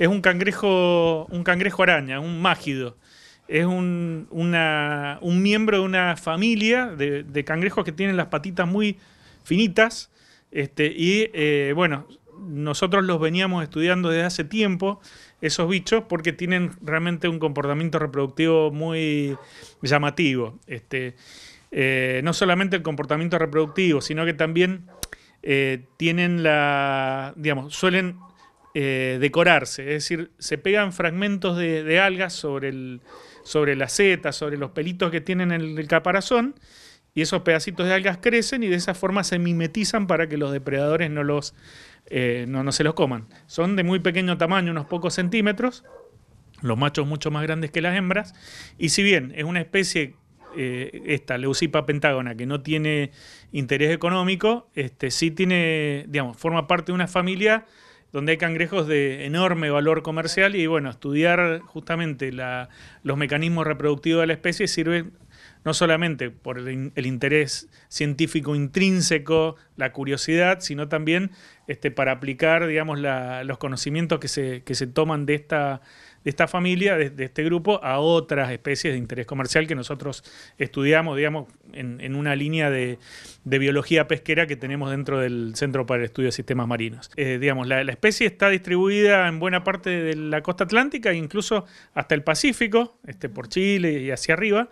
es un cangrejo, un cangrejo araña, un mágido. Es un, miembro de una familia de, cangrejos que tienen las patitas muy finitas. Este, y eh, bueno, nosotros los veníamos estudiando desde hace tiempo, esos bichos, porque tienen realmente un comportamiento reproductivo muy llamativo. Este, eh, no solamente el comportamiento reproductivo, sino que también eh, tienen la, digamos, suelen eh, decorarse, es decir, se pegan fragmentos de, algas sobre, el, sobre la seta, sobre los pelitos que tienen el, el caparazón, y esos pedacitos de algas crecen y de esa forma se mimetizan para que los depredadores no, los, eh, no, se los coman. Son de muy pequeño tamaño, unos pocos centímetros, los machos mucho más grandes que las hembras, y si bien es una especie eh, esta leucipa pentagona, que no tiene interés económico, este, sí tiene, digamos, forma parte de una familia donde hay cangrejos de enorme valor comercial y bueno, estudiar justamente los mecanismos reproductivos de la especie sirve no solamente por el, interés científico intrínseco, la curiosidad, sino también este, para aplicar digamos, los conocimientos que se, toman de esta, de esta familia, de, este grupo, a otras especies de interés comercial que nosotros estudiamos digamos, en, una línea de, biología pesquera que tenemos dentro del Centro para el Estudio de Sistemas Marinos. Eh, digamos, la, especie está distribuida en buena parte de la costa atlántica e incluso hasta el Pacífico, este, por Chile y hacia arriba.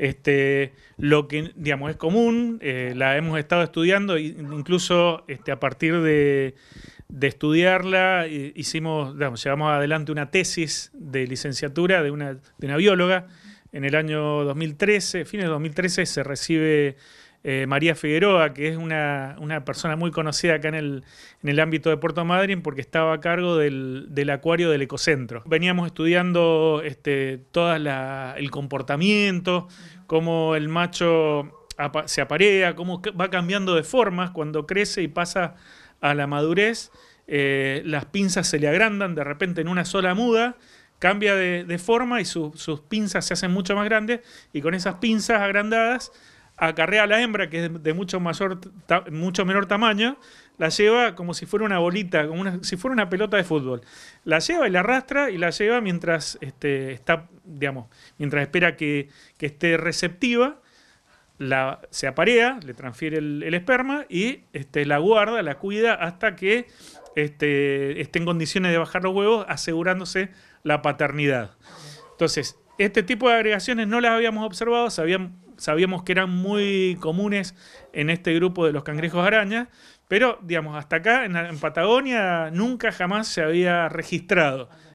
Este, lo que digamos es común, eh, la hemos estado estudiando, incluso este, a partir de, estudiarla, eh, hicimos, llevamos adelante una tesis de licenciatura de una, de una bióloga. En el año 2013, fines de 2013, se recibe eh, María Figueroa, que es una, persona muy conocida acá en el, ámbito de Puerto Madryn porque estaba a cargo del, acuario del ecocentro. Veníamos estudiando este, todo el comportamiento, cómo el macho se aparea, cómo va cambiando de formas cuando crece y pasa a la madurez. Eh, las pinzas se le agrandan de repente en una sola muda, cambia de, forma y sus pinzas se hacen mucho más grandes y con esas pinzas agrandadas acarrea a la hembra, que es de mucho, mayor, mucho menor tamaño, la lleva como si fuera una bolita, como si fuera una pelota de fútbol. La lleva y la arrastra y la lleva mientras este, está, digamos, mientras espera que, esté receptiva, la, se aparea, le transfiere el, esperma y este, la guarda, la cuida hasta que este, esté en condiciones de bajar los huevos, asegurándose la paternidad. Entonces, este tipo de agregaciones no las habíamos observado, se habían sabíamos que eran muy comunes en este grupo de los cangrejos arañas, pero digamos, hasta acá en, en Patagonia nunca jamás se había registrado.